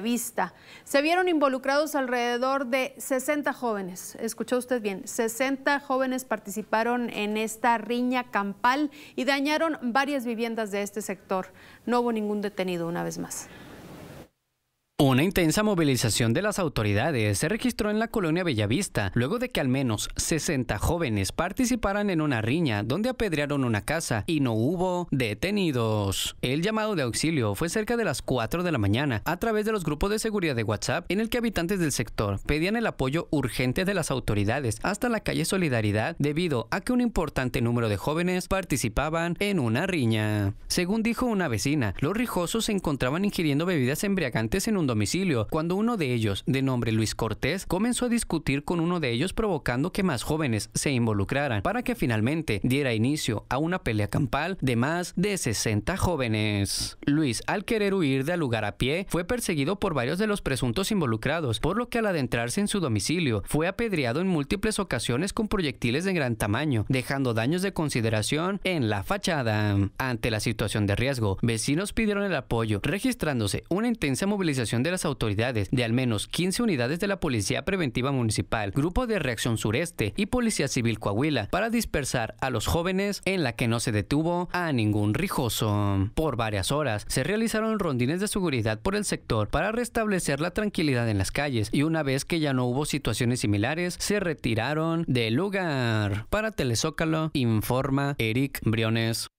Vista Se vieron involucrados alrededor de 60 jóvenes. Escuchó usted bien, 60 jóvenes participaron en esta riña campal y dañaron varias viviendas de este sector. No hubo ningún detenido una vez más. Una intensa movilización de las autoridades se registró en la colonia Bellavista, luego de que al menos 60 jóvenes participaran en una riña donde apedrearon una casa y no hubo detenidos. El llamado de auxilio fue cerca de las 4 de la mañana a través de los grupos de seguridad de WhatsApp en el que habitantes del sector pedían el apoyo urgente de las autoridades hasta la calle Solidaridad debido a que un importante número de jóvenes participaban en una riña. Según dijo una vecina, los rijosos se encontraban ingiriendo bebidas embriagantes en un domicilio, cuando uno de ellos, de nombre Luis Cortés, comenzó a discutir con uno de ellos provocando que más jóvenes se involucraran para que finalmente diera inicio a una pelea campal de más de 60 jóvenes. Luis, al querer huir del lugar a pie, fue perseguido por varios de los presuntos involucrados, por lo que al adentrarse en su domicilio, fue apedreado en múltiples ocasiones con proyectiles de gran tamaño, dejando daños de consideración en la fachada. Ante la situación de riesgo, vecinos pidieron el apoyo, registrándose una intensa movilización de las autoridades de al menos 15 unidades de la Policía Preventiva Municipal, Grupo de Reacción Sureste y Policía Civil Coahuila para dispersar a los jóvenes en la que no se detuvo a ningún rijoso. Por varias horas se realizaron rondines de seguridad por el sector para restablecer la tranquilidad en las calles y una vez que ya no hubo situaciones similares, se retiraron del lugar. Para Telezócalo informa Eric Briones.